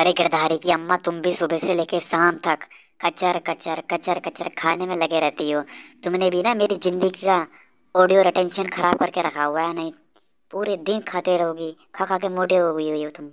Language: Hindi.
अरे गिरधारी की अम्मा तुम भी सुबह से लेके शाम तक कचर कचर कचर कचर खाने में लगे रहती हो तुमने भी ना मेरी ज़िंदगी का ऑडियो रिटेंशन ख़राब करके रखा हुआ है नहीं पूरे दिन खाते रहोगी खा खा के मोटे हो गई हो तुम